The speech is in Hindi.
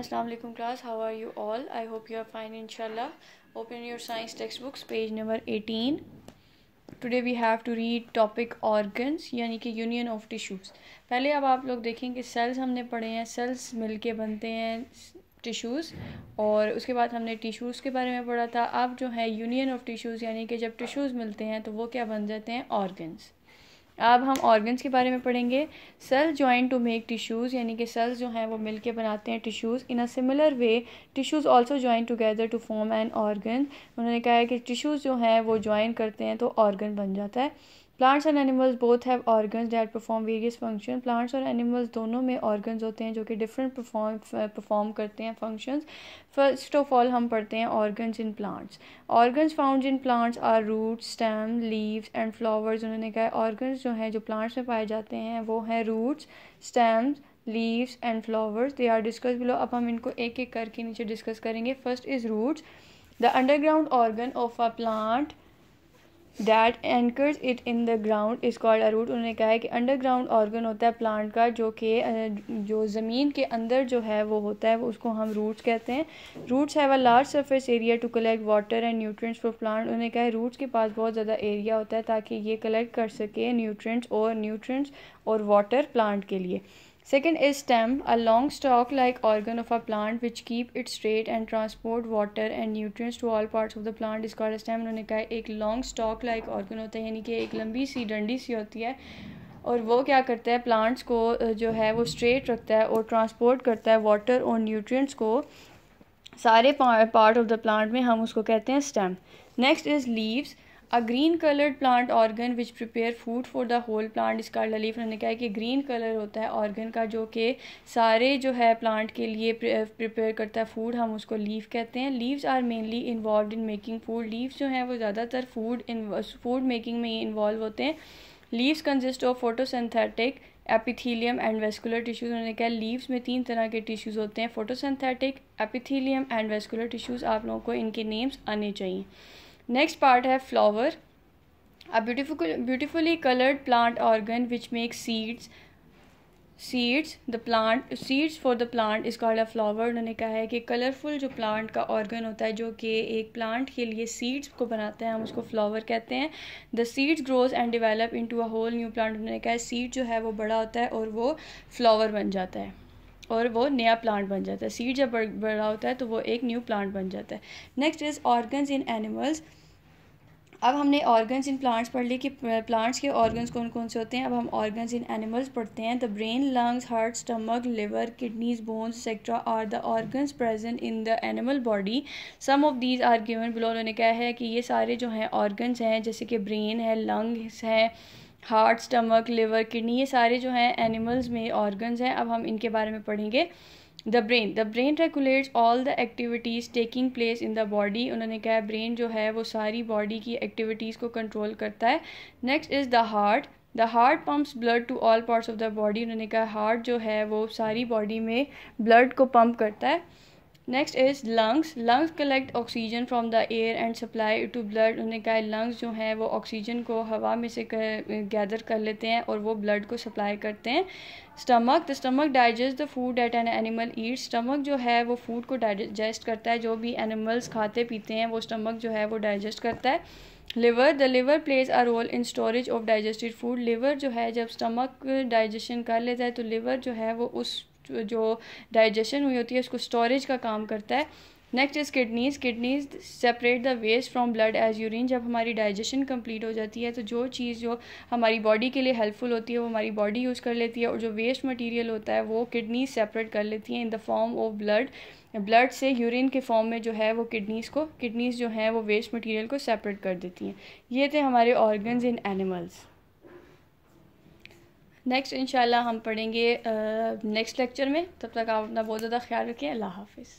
अस्सलाम वालेकुम class how are you all I hope you are fine इंशाल्लाह open your science text books page number eighteen today we have to read topic organs यानी कि यूनियन ऑफ टिश्यूज़ पहले अब आप लोग देखें कि सेल्स हमने पढ़े हैं सेल्स मिलके बनते हैं टिश्यूज़ और उसके बाद हमने टिश्यूज़ के बारे में पढ़ा था अब जो है यूनियन ऑफ टिश्यूज़ यानी कि जब टिश्यूज़ मिलते हैं तो वो क्या बन जाते हैं ऑर्गन्स अब हम ऑर्गन्स के बारे में पढ़ेंगे cell join to make tissues यानी कि सेल्स जो हैं वो मिलके बनाते हैं tissues in a similar way tissues also join together to form an organ उन्होंने कहा है कि टिश्यूज़ जो हैं वो ज्वाइन करते हैं तो ऑर्गन बन जाता है plants and animals both have organs that perform various function plants और एनिमल्स दोनों में ऑर्गन्स होते हैं जो कि डिफरेंट परफॉर्म परफॉर्म करते हैं फंक्शंस फर्स्ट ऑफ ऑल हम पढ़ते हैं organs in plants organs found in plants are root stem leaves and flowers उन्होंने कहा ऑर्गन्स जो हैं जो प्लांट्स में पाए जाते हैं वो हैं roots stems leaves and flowers they are discuss below अब हम इनको एक एक करके नीचे डिस्कस करेंगे first is roots the underground organ of a plant that anchors it in the ground is called a root उन्होंने कहा है कि अंडरग्राउंड ऑर्गन होता है प्लांट का जो कि जो ज़मीन के अंदर जो है वो होता है वो उसको हम रूट्स कहते हैं roots have a large surface area to collect water and nutrients for plant उन्होंने कहा है रूट्स के पास बहुत ज़्यादा एरिया होता है ताकि ये कलेक्ट कर सके न्यूट्रेंट्स और न्यूट्रेंट्स और वाटर प्लांट के लिए Second is stem, a long stalk-like organ of a plant which keep it straight and transport water and nutrients to all parts of the plant is called a stem. उन्होंने कहा एक long stalk-like organ होता है यानी कि एक लंबी सी डंडी सी होती है और वो क्या करता है प्लांट्स को जो है वो स्ट्रेट रखता है और ट्रांसपोर्ट करता है वाटर और न्यूट्रिएंट्स को सारे पार्ट ऑफ द प्लांट में हम उसको कहते हैं stem next is leaves a green coloured plant organ which prepare food for the whole plant इसका ललीफ उन्होंने कहा है कि ग्रीन कलर होता है ऑर्गन का जो कि सारे जो है प्लांट के लिए प्रिपेयर करता है फूड हम उसको लीव कहते हैं leaves are mainly involve in making food leaves जो हैं वो ज़्यादातर फूड फूड मेकिंग में इन्वॉल्व होते हैं leaves consist of photosynthetic epithelium and vascular tissues उन्होंने कहा लीव्स में तीन तरह के टिश्यूज़ होते हैं photosynthetic epithelium and vascular tissues आप लोगों को इनके नेम्स आने चाहिए नेक्स्ट पार्ट है flower a beautiful beautifully coloured plant organ which makes seeds seeds the plant seeds for the plant is called a flower उन्होंने कहा है कि कलरफुल जो प्लांट का ऑर्गन होता है जो कि एक प्लांट के लिए सीड्स को बनाते हैं हम उसको फ्लावर कहते हैं the seeds grows and develop to a whole new plant उन्होंने कहा है सीड जो है वो बड़ा होता है और वो फ्लावर बन जाता है और वो नया प्लांट बन जाता है सीड जब बड़ा होता है तो वो एक न्यू प्लांट बन जाता है next is organs in animals अब हमने ऑर्गन्स इन प्लांट्स पढ़ लिए कि प्लांट्स के ऑर्गन्स कौन कौन से होते हैं अब हम ऑर्गन्स इन एनिमल्स पढ़ते हैं the brain lungs heart stomach liver kidneys bones etcetera are the organs present in the animal body some of these are given below उन्होंने कहा है कि ये सारे जो हैं ऑर्गन्स हैं जैसे कि ब्रेन है लंग्स हैं हार्ट स्टमक लिवर किडनी ये सारे जो हैं एनिमल्स में ऑर्गन्स हैं अब हम इनके बारे में पढ़ेंगे the brain the brain regulates all the activities taking place in the body उन्होंने कहा है ब्रेन जो है वो सारी बॉडी की एक्टिविटीज़ को कंट्रोल करता है next is the heart the heart pumps blood to all parts of the body उन्होंने कहा हार्ट जो है वो सारी बॉडी में ब्लड को पम्प करता है next is lungs lungs collect oxygen from the air and supply to blood उन्होंने कहा लंग्स जो हैं वो ऑक्सीजन को हवा में से गैदर कर लेते हैं और वो ब्लड को सप्लाई करते हैं stomach the stomach digest the food at an animal eat stomach जो है वो फूड को डाइजेस्ट करता है जो भी एनिमल्स खाते पीते हैं वो स्टमक जो है वो डाइजेस्ट करता है liver the liver plays a role in storage of digested food liver जो है जब स्टमक डाइजेशन कर लेता है तो लिवर जो है वो उस जो डाइजेशन हुई होती है उसको स्टोरेज का काम करता है next is kidneys kidneys separate the waste from blood as urine जब हमारी डाइजेशन कंप्लीट हो जाती है तो जो चीज़ जो हमारी बॉडी के लिए हेल्पफुल होती है वो हमारी बॉडी यूज़ कर लेती है और जो वेस्ट मटेरियल होता है वो किडनीज सेपरेट कर लेती हैं in the form of blood blood से यूरिन के फॉर्म में जो है वो किडनीज़ को किडनीज़ जो हैं वो वेस्ट मटीरियल को सेपरेट कर देती हैं ये थे हमारे ऑर्गन्स इन एनिमल्स नेक्स्ट इन हम पढ़ेंगे नेक्स्ट uh, लेक्चर में तब तक आप अपना बहुत ज़्यादा ख्याल रखें अल्लाह हाफिज़